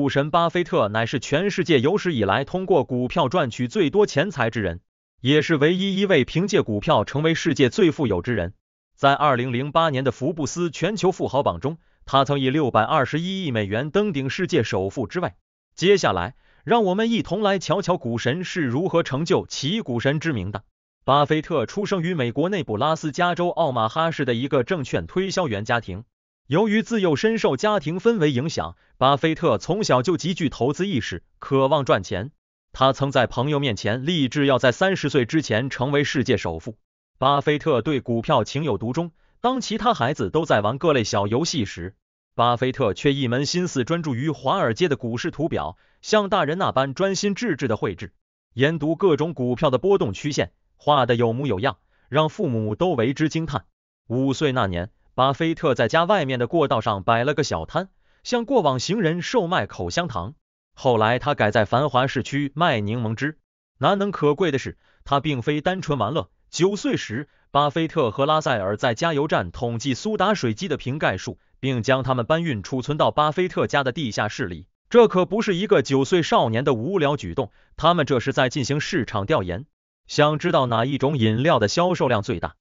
股神巴菲特乃是全世界有史以来通过股票赚取最多钱财之人，也是唯一一位凭借股票成为世界最富有之人。在二零零八年的福布斯全球富豪榜中，他曾以六百二十一亿美元登顶世界首富之外。接下来，让我们一同来瞧瞧股神是如何成就其股神之名的。巴菲特出生于美国内布拉斯加州奥马哈市的一个证券推销员家庭。由于自幼深受家庭氛围影响，巴菲特从小就极具投资意识，渴望赚钱。他曾在朋友面前立志要在三十岁之前成为世界首富。巴菲特对股票情有独钟。当其他孩子都在玩各类小游戏时，巴菲特却一门心思专注于华尔街的股市图表，像大人那般专心致志的绘制、研读各种股票的波动曲线，画的有模有样，让父母都为之惊叹。五岁那年。巴菲特在家外面的过道上摆了个小摊，向过往行人售卖口香糖。后来他改在繁华市区卖柠檬汁。难能可贵的是，他并非单纯玩乐。九岁时，巴菲特和拉塞尔在加油站统计苏打水机的瓶盖数，并将它们搬运储存到巴菲特家的地下室里。这可不是一个九岁少年的无聊举动，他们这是在进行市场调研，想知道哪一种饮料的销售量最大。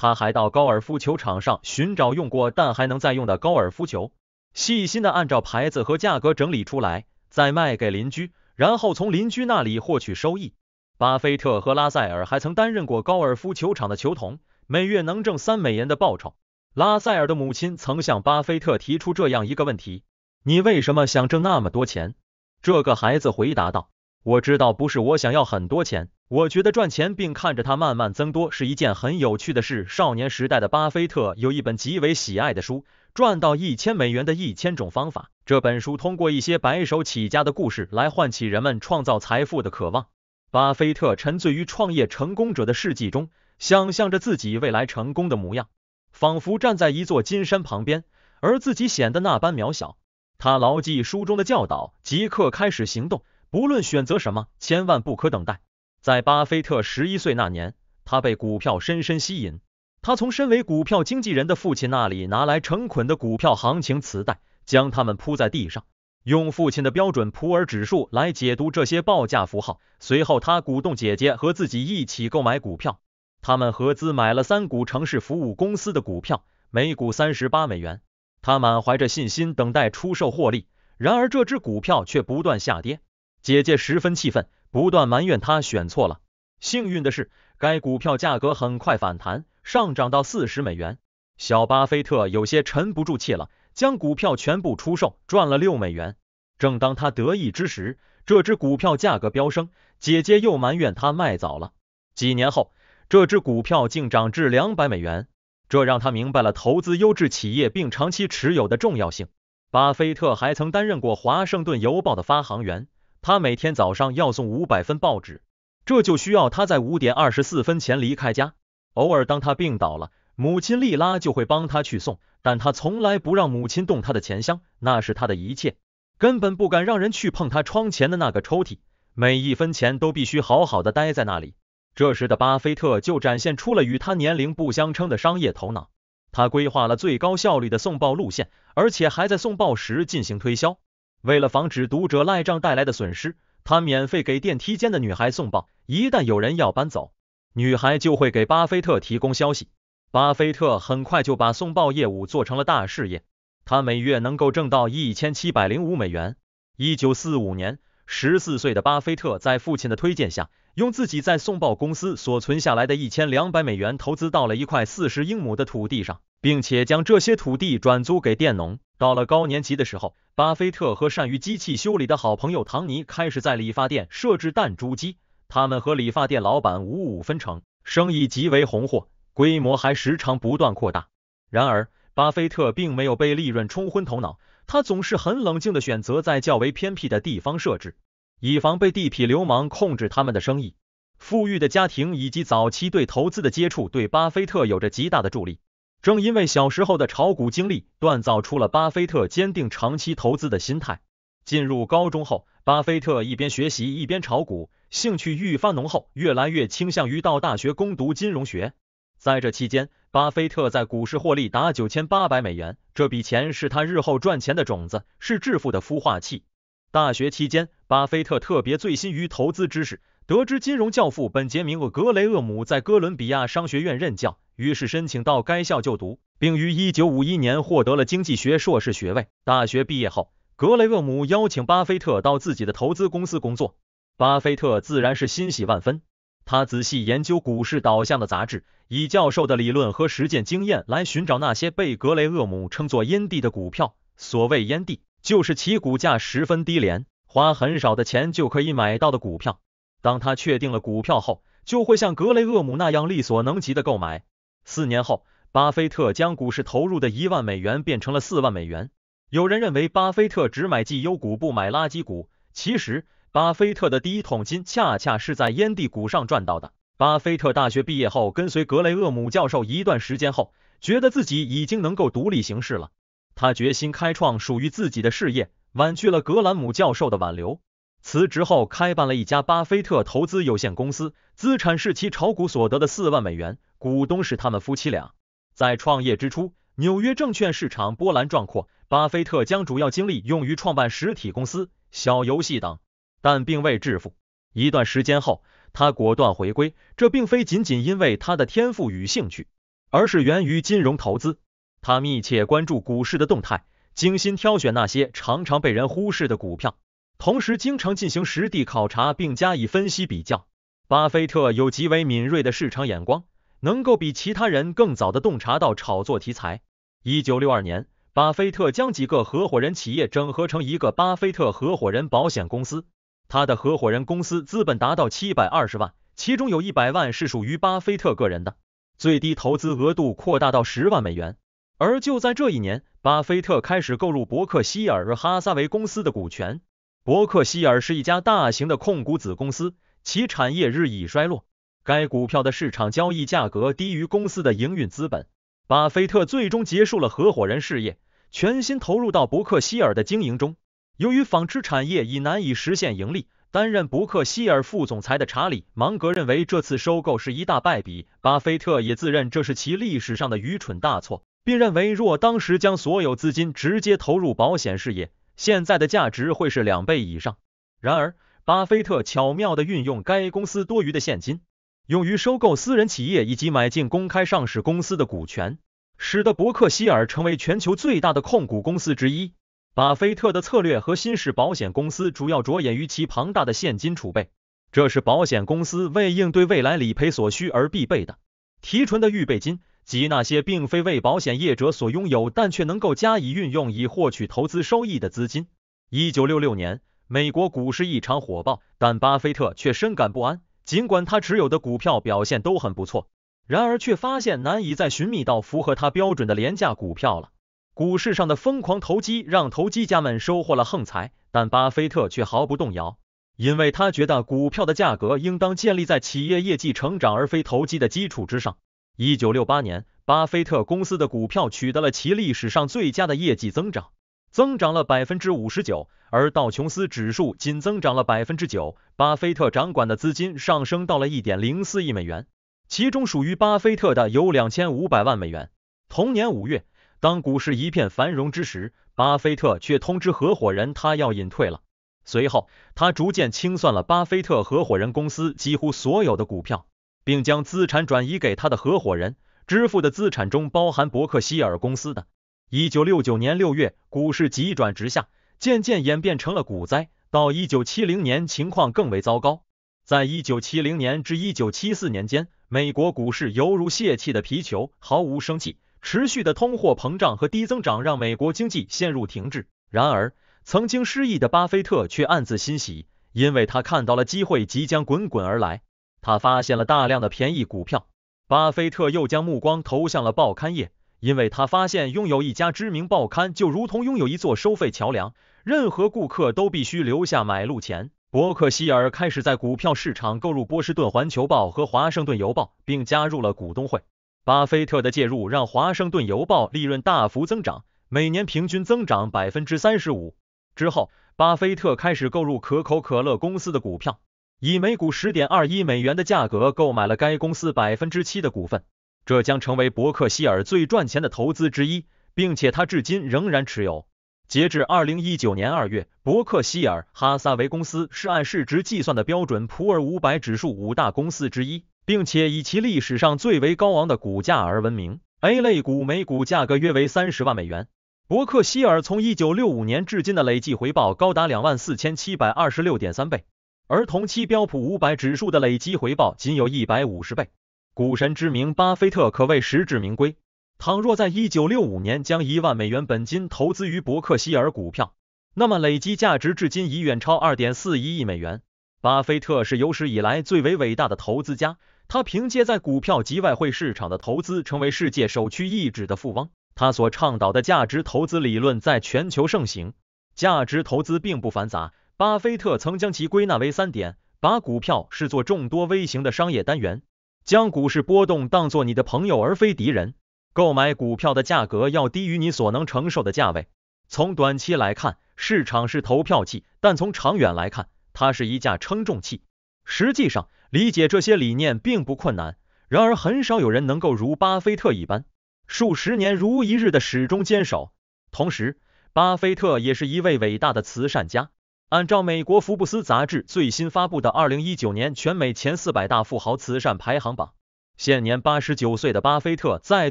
他还到高尔夫球场上寻找用过但还能再用的高尔夫球，细心的按照牌子和价格整理出来，再卖给邻居，然后从邻居那里获取收益。巴菲特和拉塞尔还曾担任过高尔夫球场的球童，每月能挣三美元的报酬。拉塞尔的母亲曾向巴菲特提出这样一个问题：“你为什么想挣那么多钱？”这个孩子回答道。我知道不是我想要很多钱，我觉得赚钱并看着它慢慢增多是一件很有趣的事。少年时代的巴菲特有一本极为喜爱的书《赚到一千美元的一千种方法》，这本书通过一些白手起家的故事来唤起人们创造财富的渴望。巴菲特沉醉于创业成功者的事迹中，想象着自己未来成功的模样，仿佛站在一座金山旁边，而自己显得那般渺小。他牢记书中的教导，即刻开始行动。不论选择什么，千万不可等待。在巴菲特十一岁那年，他被股票深深吸引。他从身为股票经纪人的父亲那里拿来成捆的股票行情磁带，将它们铺在地上，用父亲的标准普尔指数来解读这些报价符号。随后，他鼓动姐姐和自己一起购买股票。他们合资买了三股城市服务公司的股票，每股三十八美元。他满怀着信心等待出售获利，然而这只股票却不断下跌。姐姐十分气愤，不断埋怨他选错了。幸运的是，该股票价格很快反弹，上涨到四十美元。小巴菲特有些沉不住气了，将股票全部出售，赚了六美元。正当他得意之时，这只股票价格飙升，姐姐又埋怨他卖早了。几年后，这只股票竟涨至两百美元，这让他明白了投资优质企业并长期持有的重要性。巴菲特还曾担任过《华盛顿邮报》的发行员。他每天早上要送五百份报纸，这就需要他在五点二十四分前离开家。偶尔，当他病倒了，母亲丽拉就会帮他去送，但他从来不让母亲动他的钱箱，那是他的一切，根本不敢让人去碰他窗前的那个抽屉，每一分钱都必须好好的待在那里。这时的巴菲特就展现出了与他年龄不相称的商业头脑，他规划了最高效率的送报路线，而且还在送报时进行推销。为了防止读者赖账带来的损失，他免费给电梯间的女孩送报。一旦有人要搬走，女孩就会给巴菲特提供消息。巴菲特很快就把送报业务做成了大事业，他每月能够挣到一千七百零五美元。一九四五年，十四岁的巴菲特在父亲的推荐下，用自己在送报公司所存下来的一千两百美元投资到了一块四十英亩的土地上。并且将这些土地转租给佃农。到了高年级的时候，巴菲特和善于机器修理的好朋友唐尼开始在理发店设置弹珠机，他们和理发店老板五五分成，生意极为红火，规模还时常不断扩大。然而，巴菲特并没有被利润冲昏头脑，他总是很冷静的选择在较为偏僻的地方设置，以防被地痞流氓控制他们的生意。富裕的家庭以及早期对投资的接触，对巴菲特有着极大的助力。正因为小时候的炒股经历，锻造出了巴菲特坚定长期投资的心态。进入高中后，巴菲特一边学习一边炒股，兴趣愈发浓厚，越来越倾向于到大学攻读金融学。在这期间，巴菲特在股市获利达九千八百美元，这笔钱是他日后赚钱的种子，是致富的孵化器。大学期间，巴菲特特别醉心于投资知识。得知金融教父本杰明·格雷厄姆在哥伦比亚商学院任教，于是申请到该校就读，并于1951年获得了经济学硕士学位。大学毕业后，格雷厄姆邀请巴菲特到自己的投资公司工作，巴菲特自然是欣喜万分。他仔细研究股市导向的杂志，以教授的理论和实践经验来寻找那些被格雷厄姆称作“烟蒂”的股票。所谓“烟蒂”，就是其股价十分低廉，花很少的钱就可以买到的股票。当他确定了股票后，就会像格雷厄姆那样力所能及的购买。四年后，巴菲特将股市投入的一万美元变成了四万美元。有人认为巴菲特只买绩优股不买垃圾股，其实，巴菲特的第一桶金恰恰是在烟蒂股上赚到的。巴菲特大学毕业后，跟随格雷厄姆教授一段时间后，觉得自己已经能够独立行事了，他决心开创属于自己的事业，婉拒了格兰姆教授的挽留。辞职后，开办了一家巴菲特投资有限公司，资产是其炒股所得的四万美元，股东是他们夫妻俩。在创业之初，纽约证券市场波澜壮阔，巴菲特将主要精力用于创办实体公司、小游戏等，但并未致富。一段时间后，他果断回归，这并非仅仅因为他的天赋与兴趣，而是源于金融投资。他密切关注股市的动态，精心挑选那些常常被人忽视的股票。同时，经常进行实地考察，并加以分析比较。巴菲特有极为敏锐的市场眼光，能够比其他人更早的洞察到炒作题材。一九六二年，巴菲特将几个合伙人企业整合成一个巴菲特合伙人保险公司。他的合伙人公司资本达到七百二十万，其中有一百万是属于巴菲特个人的。最低投资额度扩大到十万美元。而就在这一年，巴菲特开始购入伯克希尔·哈撒韦公司的股权。伯克希尔是一家大型的控股子公司，其产业日益衰落。该股票的市场交易价格低于公司的营运资本。巴菲特最终结束了合伙人事业，全心投入到伯克希尔的经营中。由于纺织产业已难以实现盈利，担任伯克希尔副总裁的查理·芒格认为这次收购是一大败笔。巴菲特也自认这是其历史上的愚蠢大错，并认为若当时将所有资金直接投入保险事业。现在的价值会是两倍以上。然而，巴菲特巧妙的运用该公司多余的现金，用于收购私人企业以及买进公开上市公司的股权，使得伯克希尔成为全球最大的控股公司之一。巴菲特的策略核心是保险公司主要着眼于其庞大的现金储备，这是保险公司为应对未来理赔所需而必备的提纯的预备金。即那些并非为保险业者所拥有，但却能够加以运用以获取投资收益的资金。一九六六年，美国股市异常火爆，但巴菲特却深感不安。尽管他持有的股票表现都很不错，然而却发现难以再寻觅到符合他标准的廉价股票了。股市上的疯狂投机让投机家们收获了横财，但巴菲特却毫不动摇，因为他觉得股票的价格应当建立在企业业绩成长而非投机的基础之上。一九六八年，巴菲特公司的股票取得了其历史上最佳的业绩增长，增长了百分之五十九，而道琼斯指数仅增长了百分之九。巴菲特掌管的资金上升到了一点零四亿美元，其中属于巴菲特的有两千五百万美元。同年五月，当股市一片繁荣之时，巴菲特却通知合伙人他要隐退了。随后，他逐渐清算了巴菲特合伙人公司几乎所有的股票。并将资产转移给他的合伙人。支付的资产中包含伯克希尔公司的。一九六九年六月，股市急转直下，渐渐演变成了股灾。到一九七零年，情况更为糟糕。在一九七零年至一九七四年间，美国股市犹如泄气的皮球，毫无生气。持续的通货膨胀和低增长让美国经济陷入停滞。然而，曾经失意的巴菲特却暗自欣喜，因为他看到了机会即将滚滚而来。他发现了大量的便宜股票。巴菲特又将目光投向了报刊业，因为他发现拥有一家知名报刊就如同拥有一座收费桥梁，任何顾客都必须留下买路钱。伯克希尔开始在股票市场购入《波士顿环球报》和《华盛顿邮报》，并加入了股东会。巴菲特的介入让《华盛顿邮报》利润大幅增长，每年平均增长百分之三十五。之后，巴菲特开始购入可口可乐公司的股票。以每股十点二一美元的价格购买了该公司百分之七的股份，这将成为伯克希尔最赚钱的投资之一，并且他至今仍然持有。截至二零一九年二月，伯克希尔哈萨维公司是按市值计算的标准普尔五百指数五大公司之一，并且以其历史上最为高昂的股价而闻名。A 类股每股价格约为三十万美元。伯克希尔从一九六五年至今的累计回报高达两万四千七百二十六点三倍。而同期标普五百指数的累积回报仅有一百五十倍，股神之名巴菲特可谓实至名归。倘若在一九六五年将一万美元本金投资于伯克希尔股票，那么累积价值至今已远超二点四一亿美元。巴菲特是有史以来最为伟大的投资家，他凭借在股票及外汇市场的投资，成为世界首屈一指的富翁。他所倡导的价值投资理论在全球盛行。价值投资并不繁杂。巴菲特曾将其归纳为三点：把股票视作众多微型的商业单元，将股市波动当作你的朋友而非敌人；购买股票的价格要低于你所能承受的价位。从短期来看，市场是投票器；但从长远来看，它是一架称重器。实际上，理解这些理念并不困难。然而，很少有人能够如巴菲特一般，数十年如一日的始终坚守。同时，巴菲特也是一位伟大的慈善家。按照美国《福布斯》杂志最新发布的二零一九年全美前四百大富豪慈善排行榜，现年八十九岁的巴菲特再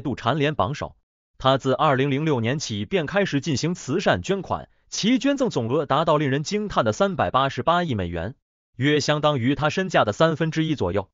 度蝉联榜首。他自二零零六年起便开始进行慈善捐款，其捐赠总额达到令人惊叹的三百八十八亿美元，约相当于他身价的三分之一左右。